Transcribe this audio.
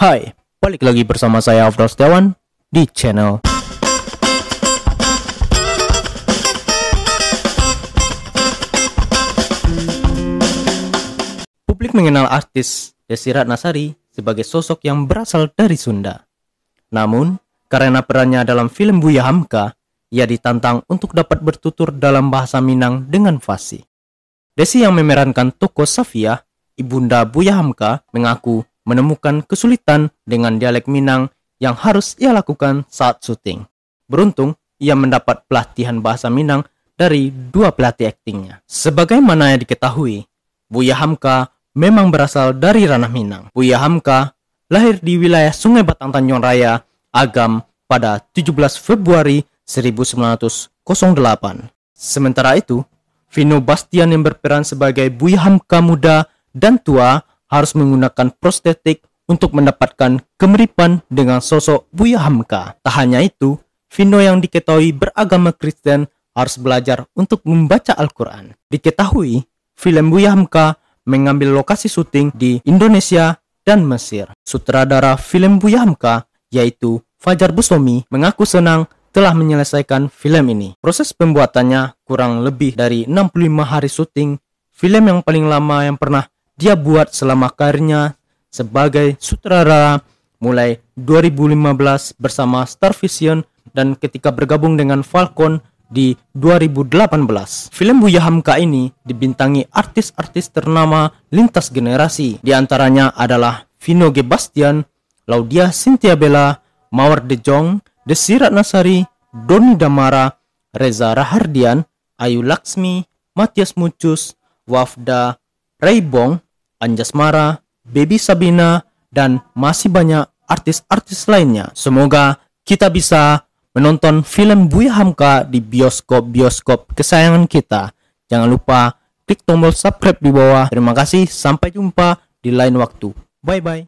Hai, balik lagi bersama saya Afro Setiawan di channel Publik mengenal artis Desi Ratnasari sebagai sosok yang berasal dari Sunda. Namun, karena perannya dalam film Buya Hamka, ia ditantang untuk dapat bertutur dalam bahasa Minang dengan fasih. Desi yang memerankan tokoh Safia, ibunda Buya Hamka, mengaku menemukan kesulitan dengan dialek Minang yang harus ia lakukan saat syuting. Beruntung, ia mendapat pelatihan bahasa Minang dari dua pelatih aktingnya. Sebagaimana yang diketahui, Buya Hamka memang berasal dari ranah Minang. Buya Hamka lahir di wilayah Sungai Batang Tanjung Raya, Agam pada 17 Februari 1908. Sementara itu, Vino Bastian yang berperan sebagai Buya Hamka muda dan tua harus menggunakan prostetik untuk mendapatkan kemiripan dengan sosok Buya Hamka. Tak hanya itu, Vino yang diketahui beragama Kristen harus belajar untuk membaca Al-Quran. Diketahui, film Buya Hamka mengambil lokasi syuting di Indonesia dan Mesir. Sutradara film Buya Hamka, yaitu Fajar Busomi, mengaku senang telah menyelesaikan film ini. Proses pembuatannya kurang lebih dari 65 hari syuting. Film yang paling lama yang pernah dia buat selama karirnya sebagai sutradara mulai 2015 bersama Star Vision dan ketika bergabung dengan Falcon di 2018. Film Buya Hamka ini dibintangi artis-artis ternama lintas generasi. Di antaranya adalah Vino G. Bastian, Laudia Cynthia Bella, Mawar De Jong, Desirat Nasari, Doni Damara, Reza Rahardian, Ayu Laksmi, Matias Mucus, Wafda, Raybong, Anjasmara, Baby Sabina, dan masih banyak artis-artis lainnya. Semoga kita bisa menonton film Buya Hamka di bioskop-bioskop kesayangan kita. Jangan lupa klik tombol subscribe di bawah. Terima kasih, sampai jumpa di lain waktu. Bye-bye.